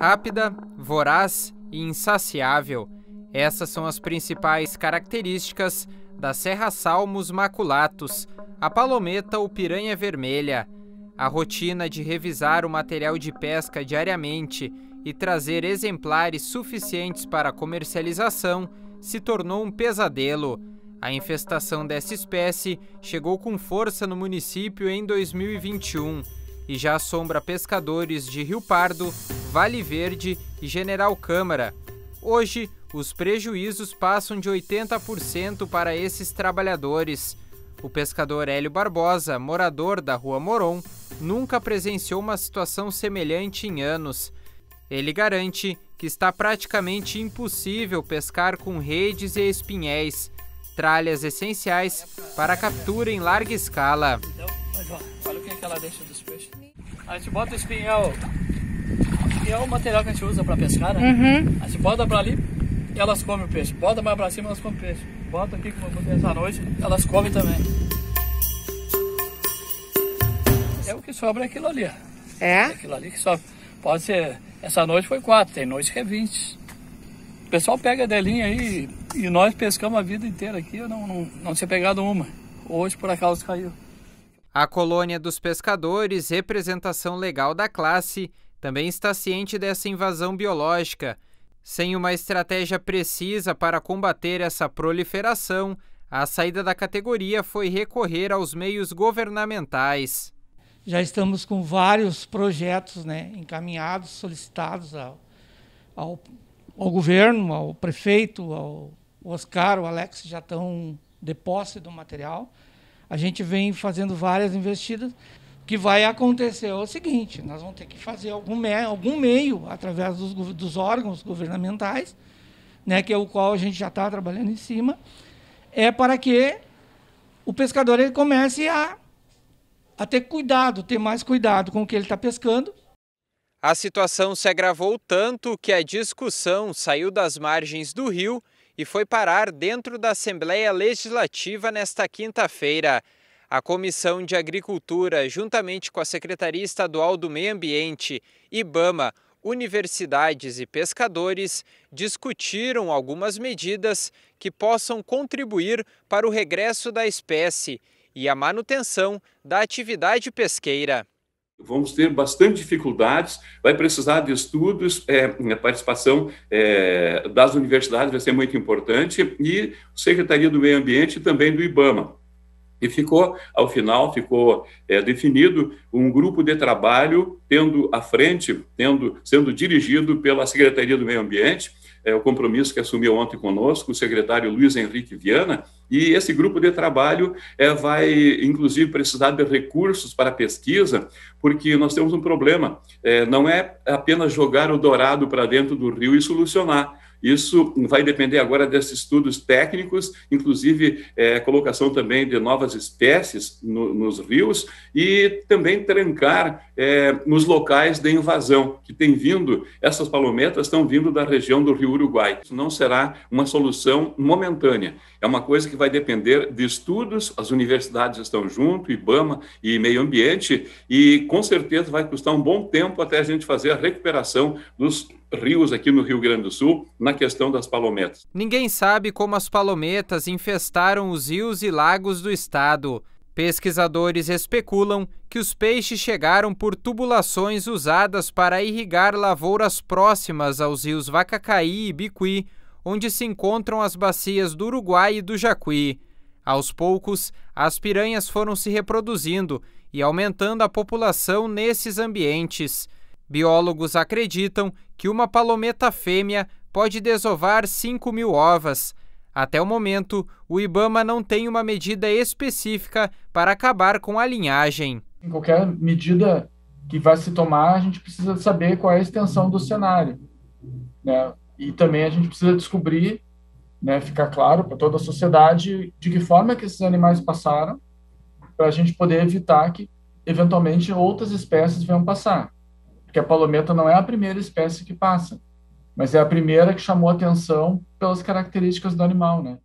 Rápida, voraz e insaciável. Essas são as principais características da Serra Salmos maculatus, a palometa ou piranha vermelha. A rotina de revisar o material de pesca diariamente e trazer exemplares suficientes para comercialização se tornou um pesadelo. A infestação dessa espécie chegou com força no município em 2021 e já assombra pescadores de Rio Pardo, Vale Verde e General Câmara. Hoje, os prejuízos passam de 80% para esses trabalhadores. O pescador Hélio Barbosa, morador da Rua Moron, nunca presenciou uma situação semelhante em anos. Ele garante que está praticamente impossível pescar com redes e espinhéis, tralhas essenciais para captura em larga escala. Então, olha, olha o que, é que ela deixa dos peixes. A gente bota o espinhel, que é, é o material que a gente usa para pescar, né? Uhum. A gente bota para ali, e elas comem o peixe. Bota mais para cima, elas comem o peixe. Bota aqui, como eu essa noite, elas comem também. É o que sobra é aquilo ali, ó. É? é aquilo ali que sobra. Pode ser, essa noite foi quatro, tem noite que é 20. O pessoal pega a delinha aí e nós pescamos a vida inteira aqui, eu não, não, não tinha pegado uma. Hoje por acaso caiu. A colônia dos pescadores, representação legal da classe, também está ciente dessa invasão biológica. Sem uma estratégia precisa para combater essa proliferação, a saída da categoria foi recorrer aos meios governamentais. Já estamos com vários projetos né, encaminhados, solicitados ao, ao, ao governo, ao prefeito, ao Oscar, o Alex já estão de posse do material a gente vem fazendo várias investidas. O que vai acontecer é o seguinte: nós vamos ter que fazer algum, me algum meio através dos, dos órgãos governamentais, né, que é o qual a gente já está trabalhando em cima, é para que o pescador ele comece a, a ter cuidado, ter mais cuidado com o que ele está pescando. A situação se agravou tanto que a discussão saiu das margens do rio e foi parar dentro da Assembleia Legislativa nesta quinta-feira. A Comissão de Agricultura, juntamente com a Secretaria Estadual do Meio Ambiente, IBAMA, universidades e pescadores discutiram algumas medidas que possam contribuir para o regresso da espécie e a manutenção da atividade pesqueira vamos ter bastante dificuldades, vai precisar de estudos, é, a participação é, das universidades vai ser muito importante e Secretaria do Meio Ambiente também do IBAMA. E ficou, ao final, ficou é, definido um grupo de trabalho tendo à frente, tendo, sendo dirigido pela Secretaria do Meio Ambiente, é, o compromisso que assumiu ontem conosco o secretário Luiz Henrique Viana, e esse grupo de trabalho é, vai, inclusive, precisar de recursos para pesquisa, porque nós temos um problema. É, não é apenas jogar o dourado para dentro do rio e solucionar. Isso vai depender agora desses estudos técnicos, inclusive é, colocação também de novas espécies no, nos rios e também trancar é, nos locais de invasão, que tem vindo, essas palometas estão vindo da região do Rio Uruguai. Isso não será uma solução momentânea, é uma coisa que vai depender de estudos, as universidades estão junto, IBAMA e meio ambiente, e com certeza vai custar um bom tempo até a gente fazer a recuperação dos rios aqui no Rio Grande do Sul na questão das palometas. Ninguém sabe como as palometas infestaram os rios e lagos do estado. Pesquisadores especulam que os peixes chegaram por tubulações usadas para irrigar lavouras próximas aos rios Vacacaí e Bicuí, onde se encontram as bacias do Uruguai e do Jacuí. Aos poucos, as piranhas foram se reproduzindo e aumentando a população nesses ambientes. Biólogos acreditam que uma palometa fêmea pode desovar 5 mil ovas. Até o momento, o Ibama não tem uma medida específica para acabar com a linhagem. Em qualquer medida que vai se tomar, a gente precisa saber qual é a extensão do cenário. Né? E também a gente precisa descobrir, né, ficar claro para toda a sociedade, de que forma que esses animais passaram, para a gente poder evitar que, eventualmente, outras espécies venham passar. Porque a palometa não é a primeira espécie que passa mas é a primeira que chamou atenção pelas características do animal, né?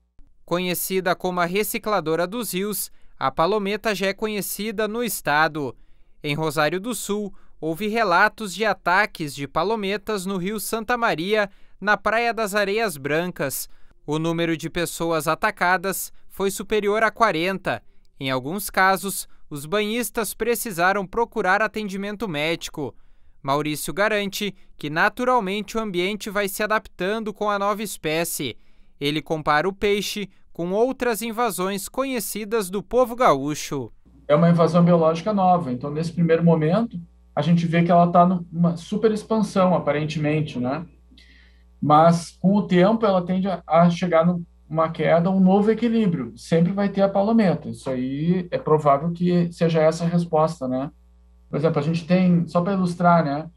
Conhecida como a recicladora dos rios, a palometa já é conhecida no estado. Em Rosário do Sul, houve relatos de ataques de palometas no Rio Santa Maria, na Praia das Areias Brancas. O número de pessoas atacadas foi superior a 40. Em alguns casos, os banhistas precisaram procurar atendimento médico. Maurício garante que naturalmente o ambiente vai se adaptando com a nova espécie. Ele compara o peixe com outras invasões conhecidas do povo gaúcho. É uma invasão biológica nova, então nesse primeiro momento a gente vê que ela está numa super expansão, aparentemente, né? Mas com o tempo ela tende a chegar numa queda, um novo equilíbrio. Sempre vai ter a palometa. Isso aí é provável que seja essa a resposta, né? Por exemplo, a gente tem, só para ilustrar, né?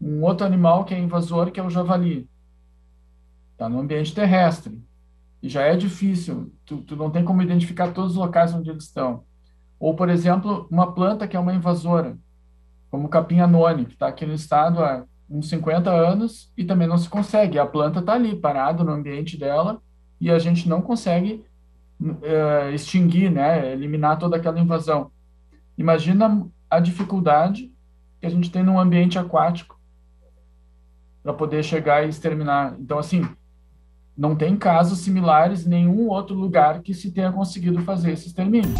Um outro animal que é invasor, que é o javali. Está no ambiente terrestre. E já é difícil, tu, tu não tem como identificar todos os locais onde eles estão. Ou, por exemplo, uma planta que é uma invasora, como o capim anone, que está aqui no estado há uns 50 anos e também não se consegue. A planta está ali, parada no ambiente dela, e a gente não consegue uh, extinguir, né, eliminar toda aquela invasão. Imagina a dificuldade que a gente tem num ambiente aquático para poder chegar e exterminar. Então, assim, não tem casos similares em nenhum outro lugar que se tenha conseguido fazer esse extermínio.